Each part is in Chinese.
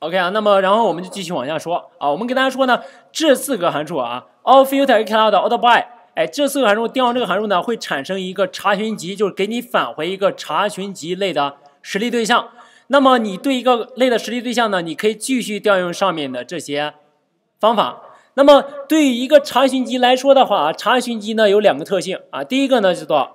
OK 啊，那么然后我们就继续往下说啊。我们给大家说呢，这四个函数啊，all filter e o u d all by，哎，这四个函数调用这个函数呢，会产生一个查询集，就是给你返回一个查询集类的实例对象。那么你对一个类的实例对象呢，你可以继续调用上面的这些方法。那么对于一个查询集来说的话，查询集呢有两个特性啊，第一个呢叫做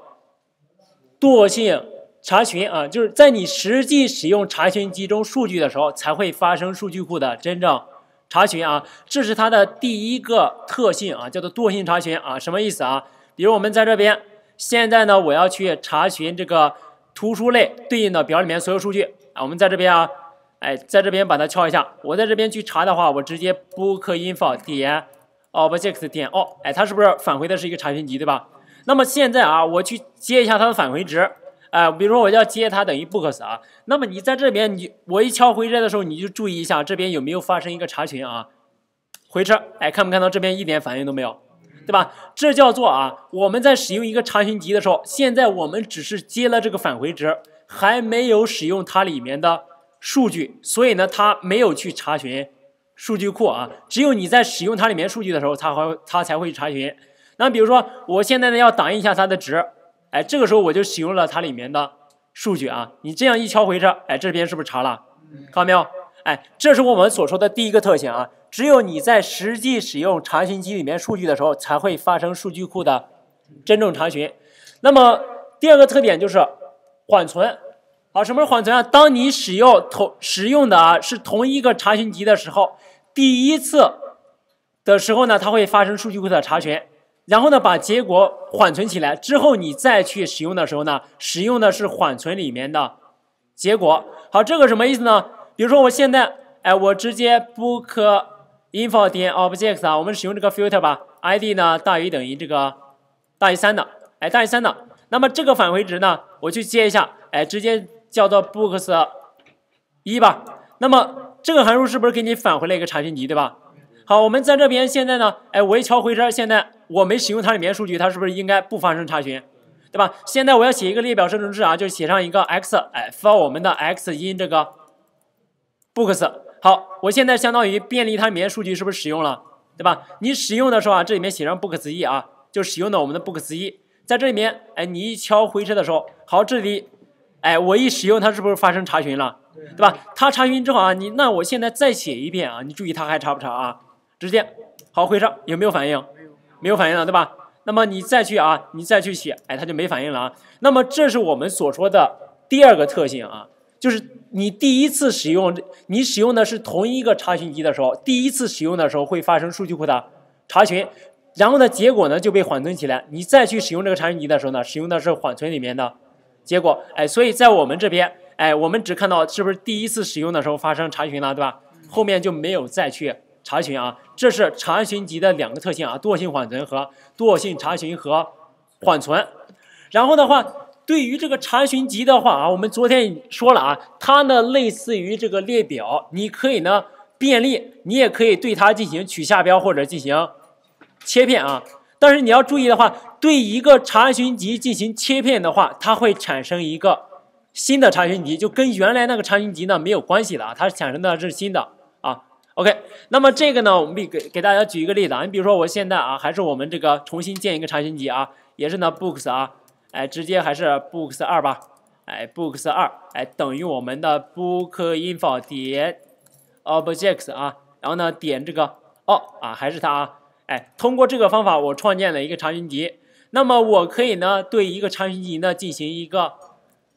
惰性。查询啊，就是在你实际使用查询集中数据的时候，才会发生数据库的真正查询啊。这是它的第一个特性啊，叫做惰性查询啊。什么意思啊？比如我们在这边，现在呢，我要去查询这个图书类对应的表里面所有数据啊。我们在这边啊，哎，在这边把它敲一下。我在这边去查的话，我直接 book info 点 object 点 all，哎，它是不是返回的是一个查询集，对吧？那么现在啊，我去接一下它的返回值。哎，比如说我要接它等于 box 啊，那么你在这边你我一敲回车的时候，你就注意一下这边有没有发生一个查询啊？回车，哎，看没看到这边一点反应都没有，对吧？这叫做啊，我们在使用一个查询集的时候，现在我们只是接了这个返回值，还没有使用它里面的数据，所以呢，它没有去查询数据库啊。只有你在使用它里面数据的时候，它会它才会查询。那比如说我现在呢要打印一下它的值。哎，这个时候我就使用了它里面的数据啊。你这样一敲回车，哎，这边是不是查了？看到没有？哎，这是我们所说的第一个特性啊。只有你在实际使用查询机里面数据的时候，才会发生数据库的真正查询。那么第二个特点就是缓存。好，什么是缓存啊？当你使用同使用的啊是同一个查询集的时候，第一次的时候呢，它会发生数据库的查询。然后呢，把结果缓存起来之后，你再去使用的时候呢，使用的是缓存里面的结果。好，这个什么意思呢？比如说我现在，哎，我直接 book info 点 objects 啊，我们使用这个 filter 吧，id 呢大于等于这个大于三的，哎，大于三的。那么这个返回值呢，我去接一下，哎，直接叫做 books 一吧。那么这个函数是不是给你返回了一个查询集，对吧？好，我们在这边现在呢，哎，我一敲回车，现在。我没使用它里面数据，它是不是应该不发生查询，对吧？现在我要写一个列表生成式啊，就是写上一个 x，哎，发我们的 x in 这个 b o o k s 好，我现在相当于便利它里面数据是不是使用了，对吧？你使用的时候啊，这里面写上 books 一啊，就使用的我们的 books 一，在这里面，哎，你一敲回车的时候，好，这里，哎，我一使用它是不是发生查询了，对吧？它查询之后啊，你那我现在再写一遍啊，你注意它还查不查啊？直接，好，回车有没有反应？没有反应了，对吧？那么你再去啊，你再去写，哎，它就没反应了啊。那么这是我们所说的第二个特性啊，就是你第一次使用，你使用的是同一个查询机的时候，第一次使用的时候会发生数据库的查询，然后呢，结果呢就被缓存起来。你再去使用这个查询机的时候呢，使用的是缓存里面的结果，哎，所以在我们这边，哎，我们只看到是不是第一次使用的时候发生查询了，对吧？后面就没有再去。查询啊，这是查询集的两个特性啊，惰性缓存和惰性查询和缓存。然后的话，对于这个查询集的话啊，我们昨天说了啊，它呢类似于这个列表，你可以呢便利，你也可以对它进行取下标或者进行切片啊。但是你要注意的话，对一个查询集进行切片的话，它会产生一个新的查询集，就跟原来那个查询集呢没有关系了啊，它产生的是新的。OK，那么这个呢，我们给给大家举一个例子。啊，你比如说，我现在啊，还是我们这个重新建一个查询集啊，也是呢，books 啊，哎，直接还是 books 二吧，哎，books 二，哎，等于我们的 book info 点 objects 啊，然后呢，点这个哦啊，还是它啊，哎，通过这个方法我创建了一个查询集。那么我可以呢，对一个查询集呢进行一个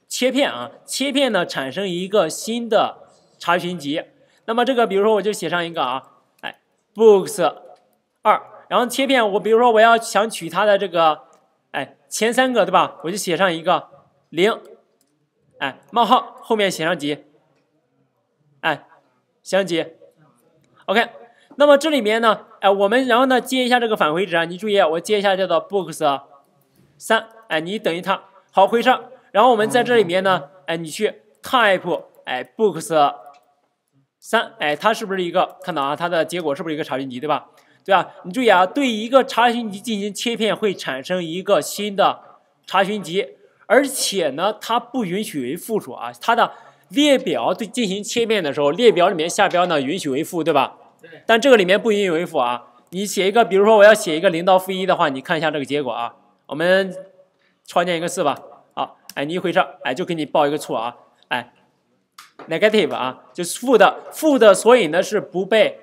切片啊，切片呢产生一个新的查询集。那么这个，比如说我就写上一个啊，哎，books 二，然后切片，我比如说我要想取它的这个，哎，前三个对吧？我就写上一个零，哎，冒号后面写上几，哎，写上几，OK。那么这里面呢，哎，我们然后呢接一下这个返回值啊，你注意，我接一下叫做 books 三，哎，你等于它，好，回车，然后我们在这里面呢，哎，你去 type，哎，books。三，哎，它是不是一个？看到啊，它的结果是不是一个查询集，对吧？对吧？你注意啊，对一个查询集进行切片会产生一个新的查询集，而且呢，它不允许为负数啊。它的列表对进行切片的时候，列表里面下标呢允许为负，对吧？对。但这个里面不允许为负啊。你写一个，比如说我要写一个零到负一的话，你看一下这个结果啊。我们创建一个四吧。好，哎，你一回车，哎，就给你报一个错啊，哎。negative 啊，就是负的负的索引呢是不被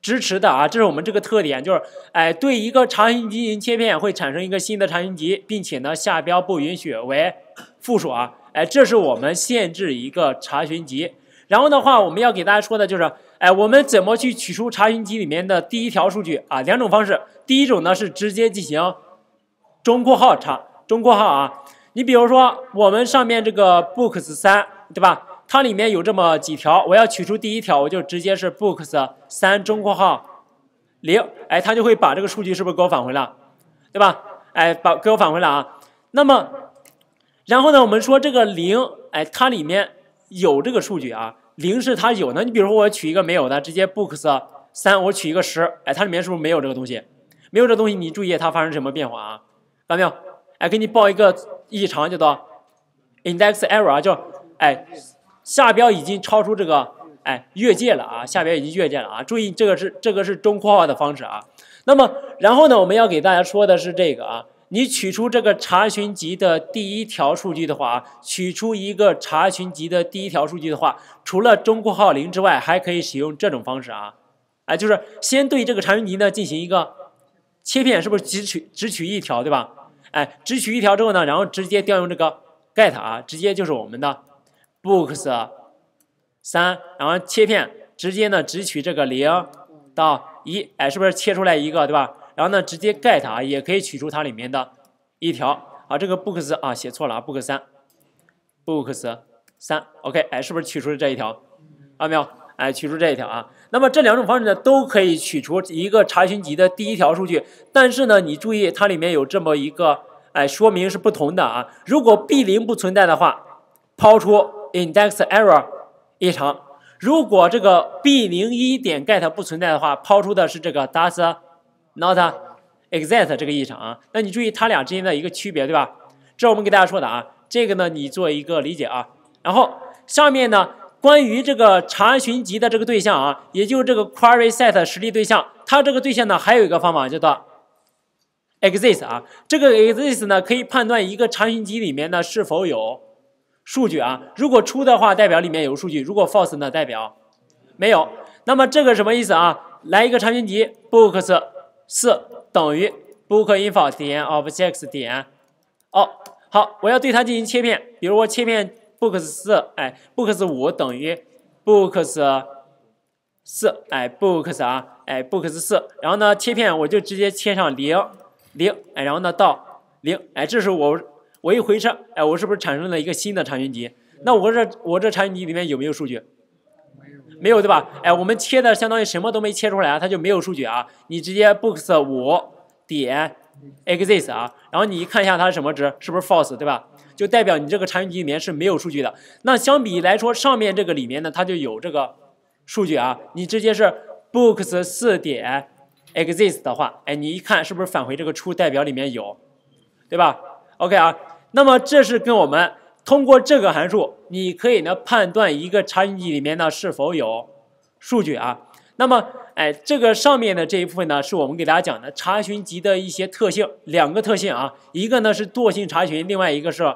支持的啊，这是我们这个特点，就是哎，对一个长型进行切片会产生一个新的查询集，并且呢下标不允许为负数啊，哎，这是我们限制一个查询集。然后的话，我们要给大家说的就是，哎，我们怎么去取出查询集里面的第一条数据啊？两种方式，第一种呢是直接进行中括号查中括号啊，你比如说我们上面这个 books 三对吧？它里面有这么几条，我要取出第一条，我就直接是 books 三中括号零，哎，它就会把这个数据是不是给我返回了，对吧？哎，把给我返回了啊。那么，然后呢，我们说这个零，哎，它里面有这个数据啊，零是它有。的。你比如说我取一个没有的，直接 books 三，我取一个十，哎，它里面是不是没有这个东西？没有这东西，你注意它发生什么变化啊？看到没有？哎，给你报一个异常叫做 index error，叫哎。下标已经超出这个，哎，越界了啊！下标已经越界了啊！注意，这个是这个是中括号的方式啊。那么，然后呢，我们要给大家说的是这个啊，你取出这个查询集的第一条数据的话啊，取出一个查询集的第一条数据的话，除了中括号零之外，还可以使用这种方式啊。哎，就是先对这个查询集呢进行一个切片，是不是只取只取一条，对吧？哎，只取一条之后呢，然后直接调用这个 get 啊，直接就是我们的。books，三，然后切片，直接呢，只取这个零到一，哎，是不是切出来一个，对吧？然后呢，直接 get 啊，也可以取出它里面的一条啊。这个 books 啊，写错了啊，books 三，books 三，OK，哎，是不是取出了这一条？看到没有？哎，取出这一条啊。那么这两种方式呢，都可以取出一个查询集的第一条数据，但是呢，你注意它里面有这么一个哎说明是不同的啊。如果 b 零不存在的话，抛出。Index error 异常，如果这个 b 零一点 get 不存在的话，抛出的是这个 does not exist 这个异常啊。那你注意它俩之间的一个区别，对吧？这是我们给大家说的啊，这个呢你做一个理解啊。然后上面呢，关于这个查询集的这个对象啊，也就是这个 query set 实例对象，它这个对象呢还有一个方法叫做 exist 啊。这个 exist 呢可以判断一个查询集里面呢是否有。数据啊，如果出的话，代表里面有数据；如果 false 呢，代表没有。那么这个什么意思啊？来一个长形集，books 四等于 book info 点 objects 点哦。好，我要对它进行切片，比如我切片 books 四，哎，books 五等于 books 四，哎，books 啊，哎，books 四。然后呢，切片我就直接切上零零，哎，然后呢到零，哎，这时候我。我一回车，哎，我是不是产生了一个新的查询集？那我这我这查询集里面有没有数据？没有，没有对吧？哎，我们切的相当于什么都没切出来，它就没有数据啊。你直接 books 五点 exist 啊，然后你看一下它是什么值，是不是 false 对吧？就代表你这个查询集里面是没有数据的。那相比来说，上面这个里面呢，它就有这个数据啊。你直接是 books 四点 exist 的话，哎，你一看是不是返回这个 true，代表里面有，对吧？OK 啊。那么这是跟我们通过这个函数，你可以呢判断一个查询集里面呢是否有数据啊。那么哎，这个上面的这一部分呢，是我们给大家讲的查询集的一些特性，两个特性啊，一个呢是惰性查询，另外一个是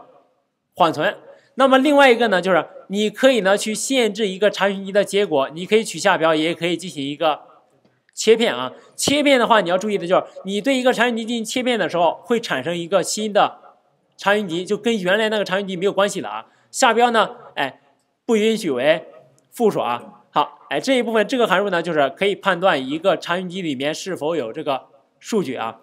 缓存。那么另外一个呢，就是你可以呢去限制一个查询集的结果，你可以取下标，也可以进行一个切片啊。切片的话，你要注意的就是，你对一个查询集进行切片的时候，会产生一个新的。查询集就跟原来那个查询集没有关系了啊，下标呢，哎，不允许为负数啊。好，哎，这一部分这个函数呢，就是可以判断一个查询集里面是否有这个数据啊。